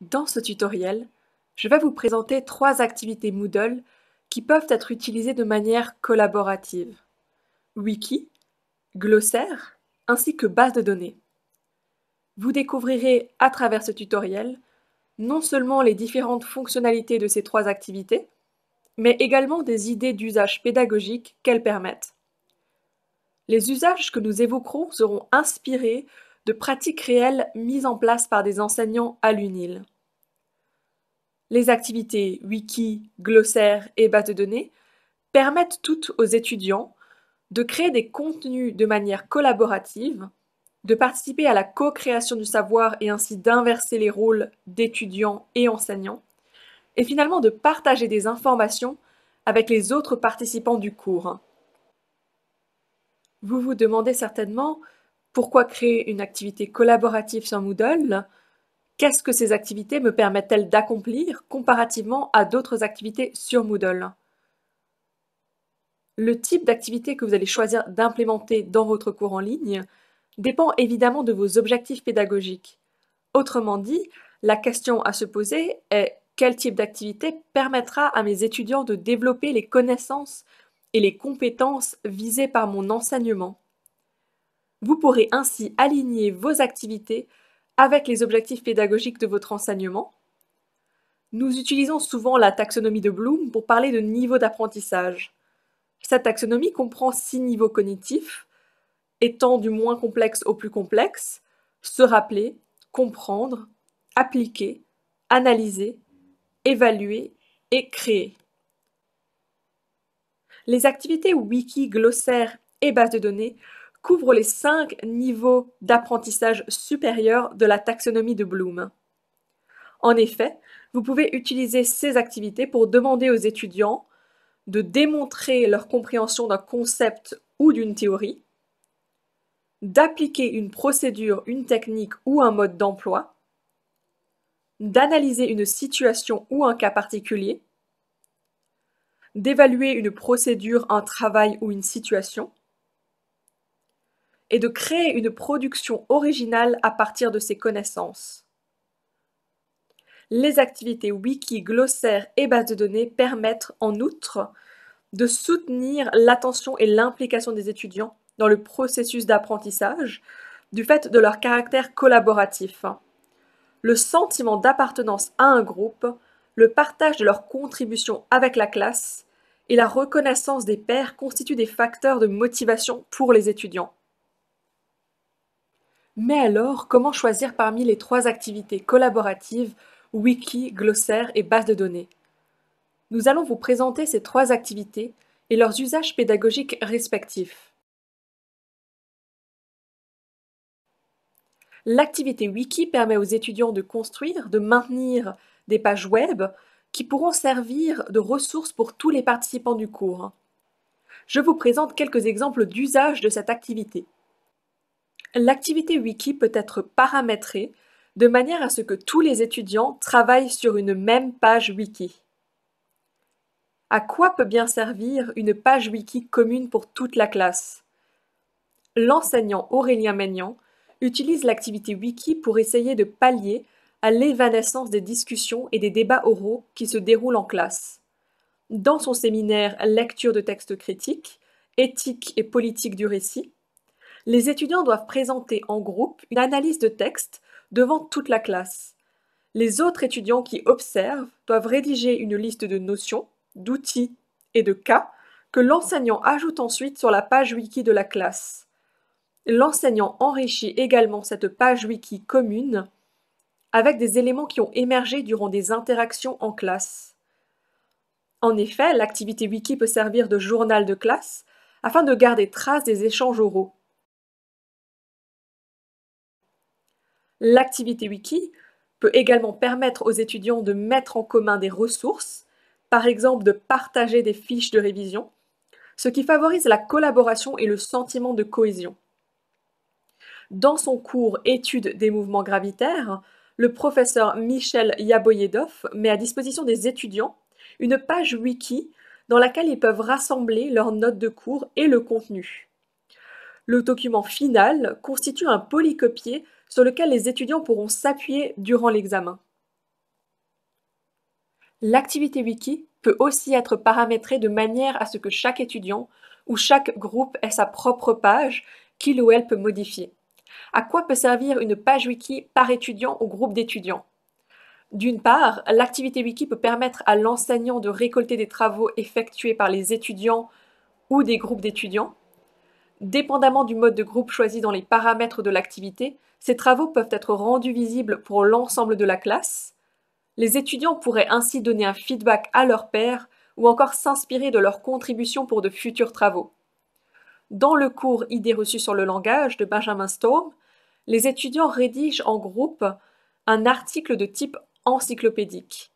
Dans ce tutoriel, je vais vous présenter trois activités Moodle qui peuvent être utilisées de manière collaborative. Wiki, glossaire, ainsi que base de données. Vous découvrirez à travers ce tutoriel non seulement les différentes fonctionnalités de ces trois activités, mais également des idées d'usage pédagogique qu'elles permettent. Les usages que nous évoquerons seront inspirés de pratiques réelles mises en place par des enseignants à l'UNIL. Les activités wiki, glossaire et base de données permettent toutes aux étudiants de créer des contenus de manière collaborative, de participer à la co-création du savoir et ainsi d'inverser les rôles d'étudiants et enseignants, et finalement de partager des informations avec les autres participants du cours. Vous vous demandez certainement pourquoi créer une activité collaborative sur Moodle Qu'est-ce que ces activités me permettent-elles d'accomplir comparativement à d'autres activités sur Moodle Le type d'activité que vous allez choisir d'implémenter dans votre cours en ligne dépend évidemment de vos objectifs pédagogiques. Autrement dit, la question à se poser est quel type d'activité permettra à mes étudiants de développer les connaissances et les compétences visées par mon enseignement vous pourrez ainsi aligner vos activités avec les objectifs pédagogiques de votre enseignement. Nous utilisons souvent la taxonomie de Bloom pour parler de niveau d'apprentissage. Cette taxonomie comprend six niveaux cognitifs, étant du moins complexe au plus complexe, se rappeler, comprendre, appliquer, analyser, évaluer et créer. Les activités wiki, glossaire et base de données couvre les cinq niveaux d'apprentissage supérieurs de la taxonomie de Bloom. En effet, vous pouvez utiliser ces activités pour demander aux étudiants de démontrer leur compréhension d'un concept ou d'une théorie, d'appliquer une procédure, une technique ou un mode d'emploi, d'analyser une situation ou un cas particulier, d'évaluer une procédure, un travail ou une situation, et de créer une production originale à partir de ses connaissances. Les activités wiki, glossaires et bases de données permettent en outre de soutenir l'attention et l'implication des étudiants dans le processus d'apprentissage du fait de leur caractère collaboratif. Le sentiment d'appartenance à un groupe, le partage de leurs contributions avec la classe et la reconnaissance des pairs constituent des facteurs de motivation pour les étudiants. Mais alors, comment choisir parmi les trois activités collaboratives, wiki, glossaire et base de données Nous allons vous présenter ces trois activités et leurs usages pédagogiques respectifs. L'activité wiki permet aux étudiants de construire, de maintenir des pages web qui pourront servir de ressources pour tous les participants du cours. Je vous présente quelques exemples d'usage de cette activité. L'activité wiki peut être paramétrée de manière à ce que tous les étudiants travaillent sur une même page wiki. À quoi peut bien servir une page wiki commune pour toute la classe L'enseignant Aurélien Maignan utilise l'activité wiki pour essayer de pallier à l'évanescence des discussions et des débats oraux qui se déroulent en classe. Dans son séminaire Lecture de textes critiques, éthique et politique du récit, les étudiants doivent présenter en groupe une analyse de texte devant toute la classe. Les autres étudiants qui observent doivent rédiger une liste de notions, d'outils et de cas que l'enseignant ajoute ensuite sur la page wiki de la classe. L'enseignant enrichit également cette page wiki commune avec des éléments qui ont émergé durant des interactions en classe. En effet, l'activité wiki peut servir de journal de classe afin de garder trace des échanges oraux. L'activité wiki peut également permettre aux étudiants de mettre en commun des ressources, par exemple de partager des fiches de révision, ce qui favorise la collaboration et le sentiment de cohésion. Dans son cours Études des mouvements gravitaires, le professeur Michel Yaboyedov met à disposition des étudiants une page wiki dans laquelle ils peuvent rassembler leurs notes de cours et le contenu. Le document final constitue un polycopier sur lequel les étudiants pourront s'appuyer durant l'examen. L'activité wiki peut aussi être paramétrée de manière à ce que chaque étudiant ou chaque groupe ait sa propre page qu'il ou elle peut modifier. À quoi peut servir une page wiki par étudiant ou groupe d'étudiants D'une part, l'activité wiki peut permettre à l'enseignant de récolter des travaux effectués par les étudiants ou des groupes d'étudiants, Dépendamment du mode de groupe choisi dans les paramètres de l'activité, ces travaux peuvent être rendus visibles pour l'ensemble de la classe. Les étudiants pourraient ainsi donner un feedback à leur pairs ou encore s'inspirer de leurs contributions pour de futurs travaux. Dans le cours Idées reçues sur le langage de Benjamin Storm, les étudiants rédigent en groupe un article de type encyclopédique.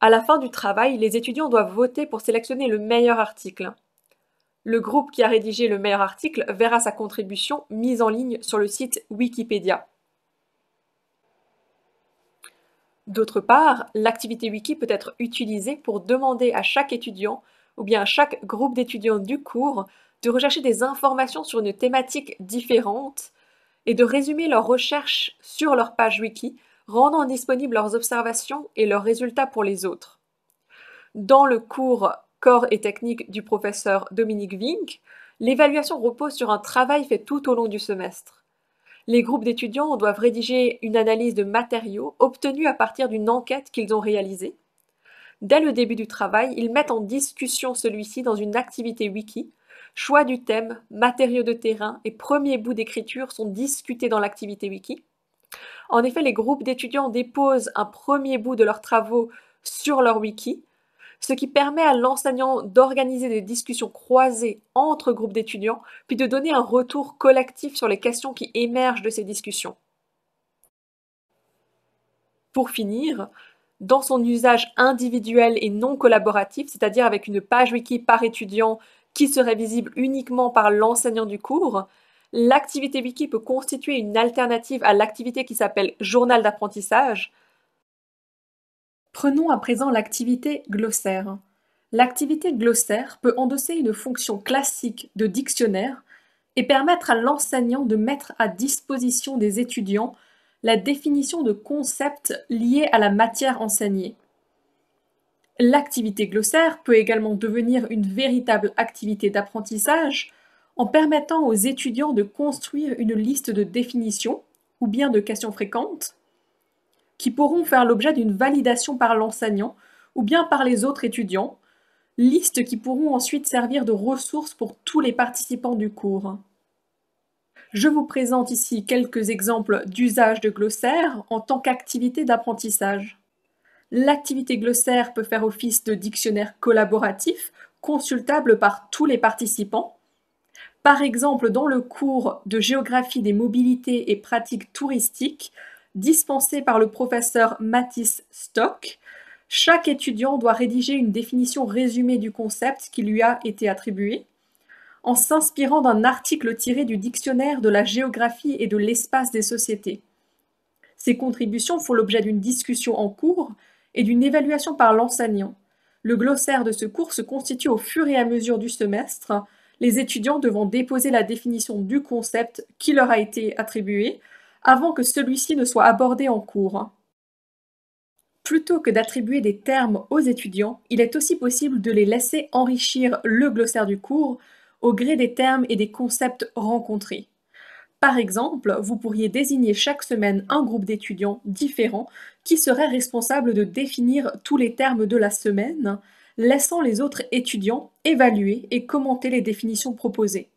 À la fin du travail, les étudiants doivent voter pour sélectionner le meilleur article le groupe qui a rédigé le meilleur article verra sa contribution mise en ligne sur le site Wikipédia. D'autre part, l'activité wiki peut être utilisée pour demander à chaque étudiant ou bien à chaque groupe d'étudiants du cours de rechercher des informations sur une thématique différente et de résumer leurs recherches sur leur page wiki, rendant disponibles leurs observations et leurs résultats pour les autres. Dans le cours et technique du professeur Dominique Vink, l'évaluation repose sur un travail fait tout au long du semestre. Les groupes d'étudiants doivent rédiger une analyse de matériaux obtenus à partir d'une enquête qu'ils ont réalisée. Dès le début du travail, ils mettent en discussion celui-ci dans une activité wiki. Choix du thème, matériaux de terrain et premier bout d'écriture sont discutés dans l'activité wiki. En effet, les groupes d'étudiants déposent un premier bout de leurs travaux sur leur wiki ce qui permet à l'enseignant d'organiser des discussions croisées entre groupes d'étudiants, puis de donner un retour collectif sur les questions qui émergent de ces discussions. Pour finir, dans son usage individuel et non collaboratif, c'est-à-dire avec une page wiki par étudiant qui serait visible uniquement par l'enseignant du cours, l'activité wiki peut constituer une alternative à l'activité qui s'appelle journal d'apprentissage, Prenons à présent l'activité glossaire. L'activité glossaire peut endosser une fonction classique de dictionnaire et permettre à l'enseignant de mettre à disposition des étudiants la définition de concepts liés à la matière enseignée. L'activité glossaire peut également devenir une véritable activité d'apprentissage en permettant aux étudiants de construire une liste de définitions ou bien de questions fréquentes qui pourront faire l'objet d'une validation par l'enseignant ou bien par les autres étudiants, listes qui pourront ensuite servir de ressources pour tous les participants du cours. Je vous présente ici quelques exemples d'usage de glossaire en tant qu'activité d'apprentissage. L'activité glossaire peut faire office de dictionnaire collaboratif consultable par tous les participants. Par exemple, dans le cours de géographie des mobilités et pratiques touristiques, dispensé par le professeur Mathis Stock. Chaque étudiant doit rédiger une définition résumée du concept qui lui a été attribué. En s'inspirant d'un article tiré du dictionnaire de la géographie et de l'espace des sociétés. Ces contributions font l'objet d'une discussion en cours et d'une évaluation par l'enseignant. Le glossaire de ce cours se constitue au fur et à mesure du semestre, les étudiants devant déposer la définition du concept qui leur a été attribué, avant que celui-ci ne soit abordé en cours. Plutôt que d'attribuer des termes aux étudiants, il est aussi possible de les laisser enrichir le glossaire du cours au gré des termes et des concepts rencontrés. Par exemple, vous pourriez désigner chaque semaine un groupe d'étudiants différents qui serait responsable de définir tous les termes de la semaine, laissant les autres étudiants évaluer et commenter les définitions proposées.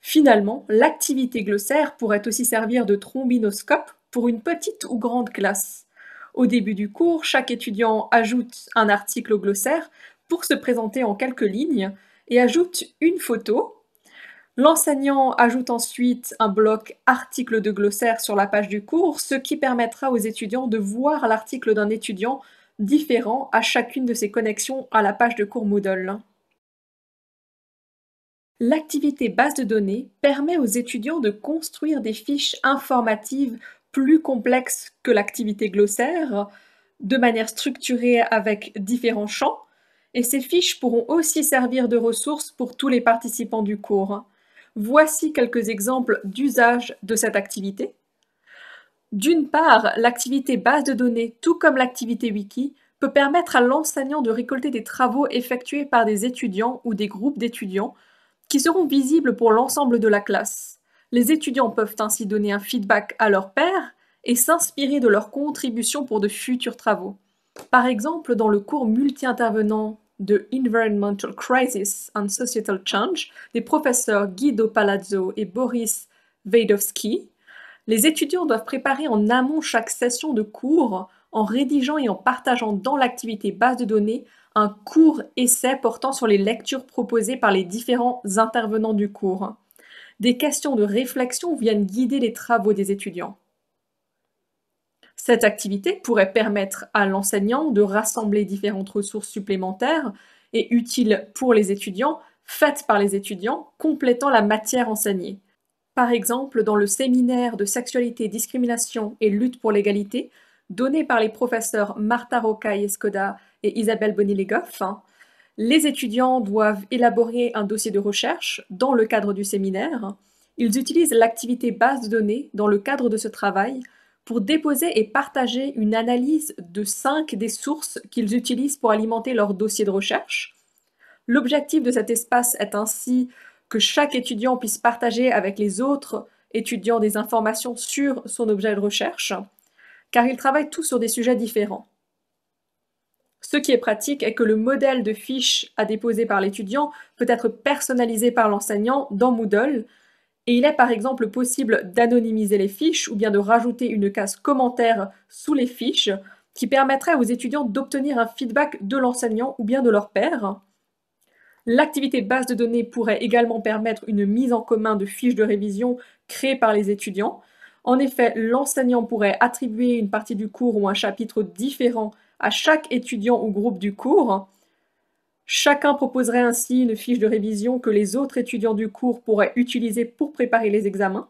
Finalement, l'activité glossaire pourrait aussi servir de trombinoscope pour une petite ou grande classe. Au début du cours, chaque étudiant ajoute un article au glossaire pour se présenter en quelques lignes et ajoute une photo. L'enseignant ajoute ensuite un bloc article de glossaire sur la page du cours, ce qui permettra aux étudiants de voir l'article d'un étudiant différent à chacune de ses connexions à la page de cours Moodle l'activité base de données permet aux étudiants de construire des fiches informatives plus complexes que l'activité glossaire, de manière structurée avec différents champs, et ces fiches pourront aussi servir de ressources pour tous les participants du cours. Voici quelques exemples d'usage de cette activité. D'une part, l'activité base de données, tout comme l'activité wiki, peut permettre à l'enseignant de récolter des travaux effectués par des étudiants ou des groupes d'étudiants qui seront visibles pour l'ensemble de la classe. Les étudiants peuvent ainsi donner un feedback à leur père et s'inspirer de leurs contributions pour de futurs travaux. Par exemple, dans le cours multi-intervenant de Environmental Crisis and Societal Change des professeurs Guido Palazzo et Boris Veidovsky, les étudiants doivent préparer en amont chaque session de cours en rédigeant et en partageant dans l'activité base de données un court essai portant sur les lectures proposées par les différents intervenants du cours. Des questions de réflexion viennent guider les travaux des étudiants. Cette activité pourrait permettre à l'enseignant de rassembler différentes ressources supplémentaires et utiles pour les étudiants, faites par les étudiants, complétant la matière enseignée. Par exemple, dans le séminaire de sexualité, discrimination et lutte pour l'égalité, donné par les professeurs Marta et Escoda et Isabelle bonnet hein, Les étudiants doivent élaborer un dossier de recherche dans le cadre du séminaire. Ils utilisent l'activité base de données dans le cadre de ce travail pour déposer et partager une analyse de cinq des sources qu'ils utilisent pour alimenter leur dossier de recherche. L'objectif de cet espace est ainsi que chaque étudiant puisse partager avec les autres étudiants des informations sur son objet de recherche, car ils travaillent tous sur des sujets différents. Ce qui est pratique est que le modèle de fiche à déposer par l'étudiant peut être personnalisé par l'enseignant dans Moodle, et il est par exemple possible d'anonymiser les fiches ou bien de rajouter une case commentaire sous les fiches qui permettrait aux étudiants d'obtenir un feedback de l'enseignant ou bien de leur père. L'activité base de données pourrait également permettre une mise en commun de fiches de révision créées par les étudiants. En effet, l'enseignant pourrait attribuer une partie du cours ou un chapitre différent à chaque étudiant ou groupe du cours. Chacun proposerait ainsi une fiche de révision que les autres étudiants du cours pourraient utiliser pour préparer les examens.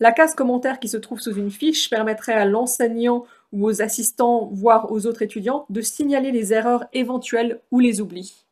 La case commentaire qui se trouve sous une fiche permettrait à l'enseignant ou aux assistants, voire aux autres étudiants, de signaler les erreurs éventuelles ou les oublis.